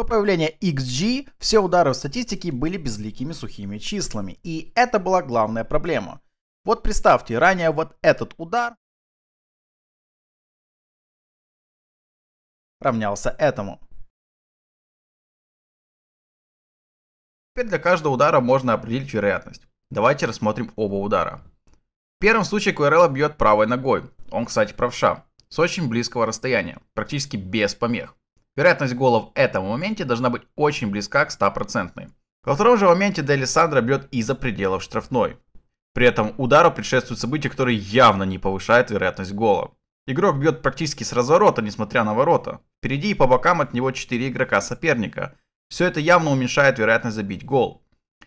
До появления XG все удары в статистике были безликими сухими числами, и это была главная проблема. Вот представьте, ранее вот этот удар равнялся этому. Теперь для каждого удара можно определить вероятность. Давайте рассмотрим оба удара. В первом случае Куэрелла бьет правой ногой, он, кстати, правша, с очень близкого расстояния, практически без помех. Вероятность голов в этом моменте должна быть очень близка к 100%. Во втором же моменте Де Алессандро бьет из-за пределов штрафной. При этом удару предшествуют события, которые явно не повышают вероятность гола. Игрок бьет практически с разворота, несмотря на ворота. Впереди и по бокам от него 4 игрока соперника. Все это явно уменьшает вероятность забить гол.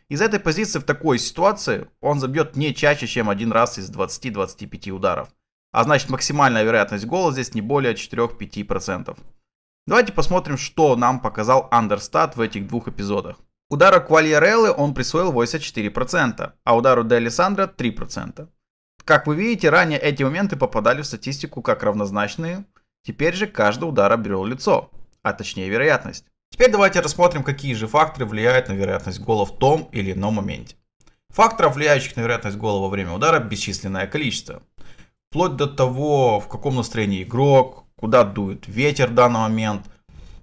Из этой позиции в такой ситуации он забьет не чаще, чем один раз из 20-25 ударов. А значит максимальная вероятность гола здесь не более 4-5%. Давайте посмотрим, что нам показал Understat в этих двух эпизодах. Удару Квальяреллы он присвоил 84%, а удару Де Алессандро 3%. Как вы видите, ранее эти моменты попадали в статистику как равнозначные, теперь же каждый удар обрел лицо, а точнее вероятность. Теперь давайте рассмотрим, какие же факторы влияют на вероятность гола в том или ином моменте. Факторов, влияющих на вероятность гола во время удара, бесчисленное количество. Вплоть до того, в каком настроении игрок, куда дует ветер в данный момент,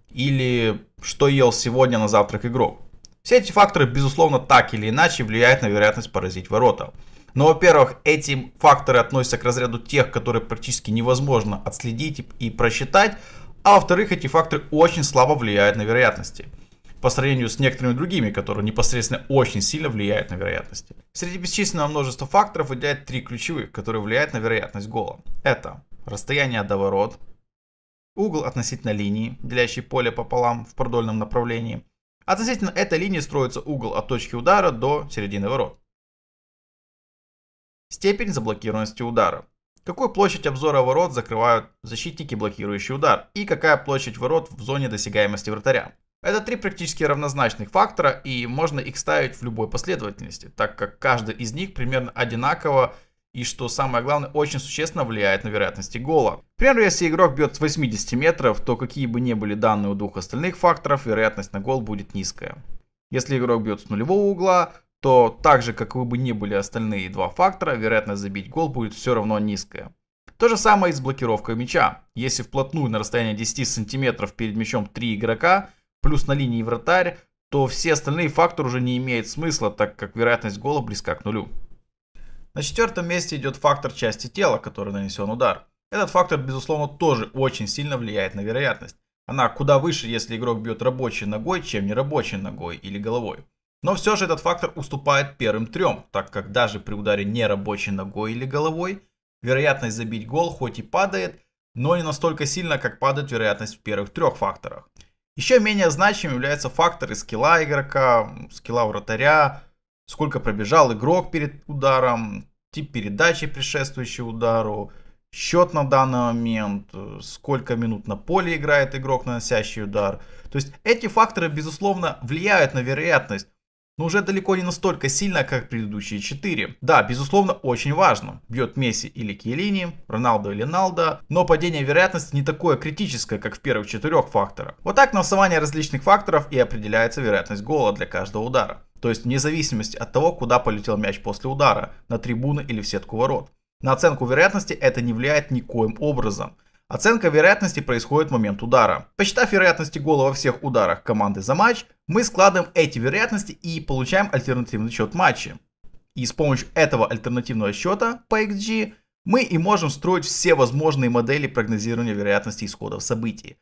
или что ел сегодня на завтрак игрок. Все эти факторы, безусловно, так или иначе влияют на вероятность поразить ворота. Но, во-первых, эти факторы относятся к разряду тех, которые практически невозможно отследить и просчитать, а во-вторых, эти факторы очень слабо влияют на вероятности по сравнению с некоторыми другими, которые непосредственно очень сильно влияют на вероятности. Среди бесчисленного множества факторов выделяют три ключевых, которые влияют на вероятность гола. Это расстояние до ворот, угол относительно линии, делящей поле пополам в продольном направлении. Относительно этой линии строится угол от точки удара до середины ворот. Степень заблокированности удара. Какую площадь обзора ворот закрывают защитники, блокирующие удар, и какая площадь ворот в зоне досягаемости вратаря. Это три практически равнозначных фактора, и можно их ставить в любой последовательности, так как каждый из них примерно одинаково и, что самое главное, очень существенно влияет на вероятности гола. К если игрок бьет с 80 метров, то какие бы ни были данные у двух остальных факторов, вероятность на гол будет низкая. Если игрок бьет с нулевого угла, то так же, как вы бы ни были остальные два фактора, вероятность забить гол будет все равно низкая. То же самое и с блокировкой мяча. Если вплотную на расстоянии 10 сантиметров перед мячом 3 игрока, плюс на линии вратарь, то все остальные факторы уже не имеют смысла, так как вероятность гола близка к нулю. На четвертом месте идет фактор части тела, который нанесен удар. Этот фактор, безусловно, тоже очень сильно влияет на вероятность. Она куда выше, если игрок бьет рабочей ногой, чем нерабочей ногой или головой. Но все же этот фактор уступает первым трем, так как даже при ударе нерабочей ногой или головой, вероятность забить гол хоть и падает, но не настолько сильно, как падает вероятность в первых трех факторах. Еще менее значимым являются факторы скилла игрока, скилла вратаря, сколько пробежал игрок перед ударом, тип передачи, предшествующий удару, счет на данный момент, э, сколько минут на поле играет игрок, наносящий удар. То есть эти факторы, безусловно, влияют на вероятность, но уже далеко не настолько сильно, как предыдущие четыре. Да, безусловно, очень важно, бьет Месси или Киелини, Роналдо или Налдо, но падение вероятности не такое критическое, как в первых четырех факторах. Вот так на основании различных факторов и определяется вероятность гола для каждого удара. То есть вне зависимости от того, куда полетел мяч после удара, на трибуны или в сетку ворот. На оценку вероятности это не влияет никоим образом. Оценка вероятности происходит в момент удара. Посчитав вероятности гола во всех ударах команды за матч, мы складываем эти вероятности и получаем альтернативный счет матча. И с помощью этого альтернативного счета по XG мы и можем строить все возможные модели прогнозирования вероятности исходов событий.